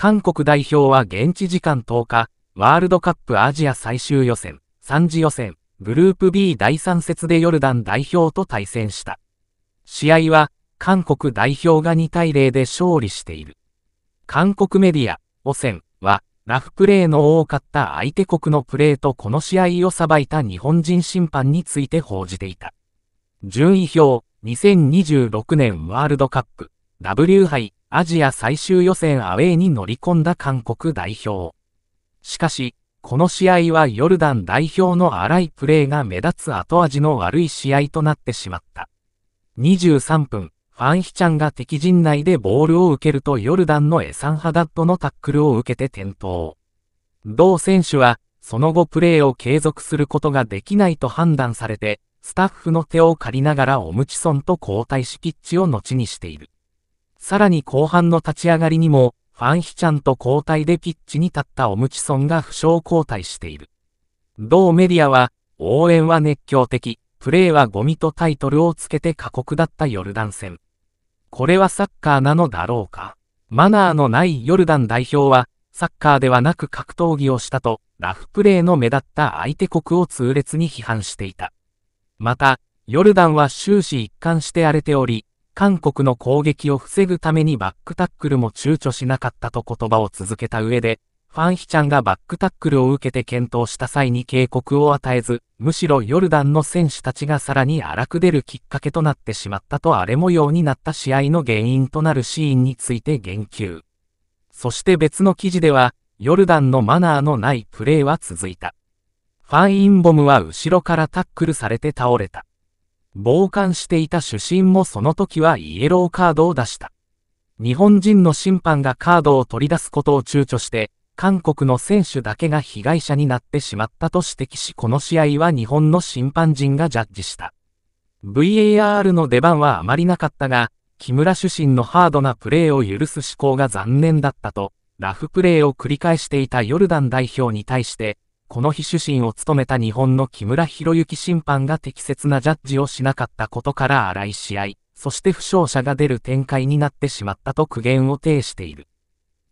韓国代表は現地時間10日、ワールドカップアジア最終予選、3次予選、グループ B 第3節でヨルダン代表と対戦した。試合は、韓国代表が2対0で勝利している。韓国メディア、汚染は、ラフプレーの多かった相手国のプレーとこの試合を裁いた日本人審判について報じていた。順位表、2026年ワールドカップ、W 杯、アジア最終予選アウェイに乗り込んだ韓国代表。しかし、この試合はヨルダン代表の荒いプレーが目立つ後味の悪い試合となってしまった。23分、ファンヒチャンが敵陣内でボールを受けるとヨルダンのエサンハダッドのタックルを受けて転倒。同選手は、その後プレーを継続することができないと判断されて、スタッフの手を借りながらオムチソンと交代しピッチを後にしている。さらに後半の立ち上がりにも、ファンヒちゃんと交代でピッチに立ったオムチソンが負傷交代している。同メディアは、応援は熱狂的、プレーはゴミとタイトルをつけて過酷だったヨルダン戦。これはサッカーなのだろうか。マナーのないヨルダン代表は、サッカーではなく格闘技をしたと、ラフプレーの目立った相手国を痛烈に批判していた。また、ヨルダンは終始一貫して荒れており、韓国の攻撃を防ぐためにバックタックルも躊躇しなかったと言葉を続けた上で、ファンヒちゃんがバックタックルを受けて検討した際に警告を与えず、むしろヨルダンの選手たちがさらに荒く出るきっかけとなってしまったと荒れ模様になった試合の原因となるシーンについて言及。そして別の記事では、ヨルダンのマナーのないプレーは続いた。ファン・インボムは後ろからタックルされて倒れた。傍観していた主審もその時はイエローカードを出した。日本人の審判がカードを取り出すことを躊躇して、韓国の選手だけが被害者になってしまったと指摘し、この試合は日本の審判陣がジャッジした。VAR の出番はあまりなかったが、木村主審のハードなプレーを許す思考が残念だったと、ラフプレーを繰り返していたヨルダン代表に対して、この日主審を務めた日本の木村博之審判が適切なジャッジをしなかったことから荒い試合、そして負傷者が出る展開になってしまったと苦言を呈している。